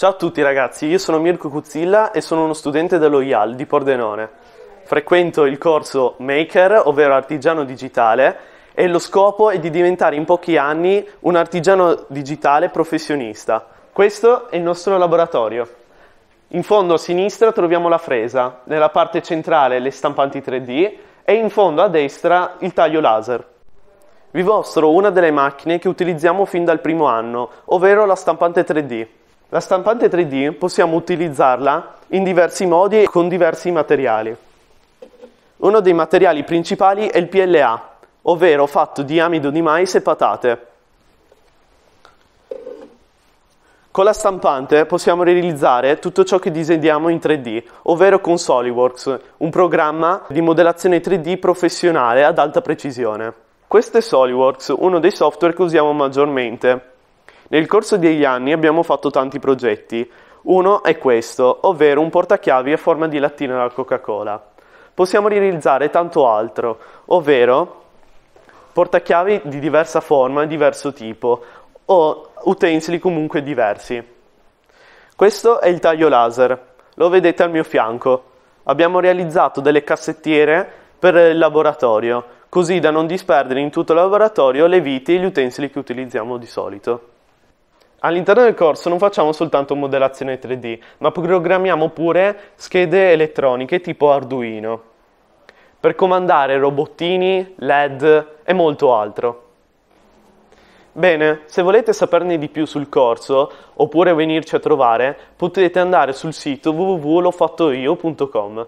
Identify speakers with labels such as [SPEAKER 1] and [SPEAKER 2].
[SPEAKER 1] Ciao a tutti ragazzi, io sono Mirko Cuzzilla e sono uno studente dello IAL di Pordenone. Frequento il corso Maker, ovvero artigiano digitale, e lo scopo è di diventare in pochi anni un artigiano digitale professionista. Questo è il nostro laboratorio. In fondo a sinistra troviamo la fresa, nella parte centrale le stampanti 3D e in fondo a destra il taglio laser. Vi mostro una delle macchine che utilizziamo fin dal primo anno, ovvero la stampante 3D. La stampante 3D possiamo utilizzarla in diversi modi e con diversi materiali. Uno dei materiali principali è il PLA, ovvero fatto di amido di mais e patate. Con la stampante possiamo realizzare tutto ciò che disegniamo in 3D, ovvero con SolidWorks, un programma di modellazione 3D professionale ad alta precisione. Questo è SolidWorks, uno dei software che usiamo maggiormente. Nel corso degli anni abbiamo fatto tanti progetti. Uno è questo, ovvero un portachiavi a forma di lattina da Coca-Cola. Possiamo realizzare tanto altro, ovvero portachiavi di diversa forma e diverso tipo o utensili comunque diversi. Questo è il taglio laser, lo vedete al mio fianco. Abbiamo realizzato delle cassettiere per il laboratorio, così da non disperdere in tutto il laboratorio le viti e gli utensili che utilizziamo di solito. All'interno del corso non facciamo soltanto modellazione 3D, ma programmiamo pure schede elettroniche tipo Arduino per comandare robottini, LED e molto altro. Bene, se volete saperne di più sul corso oppure venirci a trovare, potete andare sul sito www.lofattoio.com.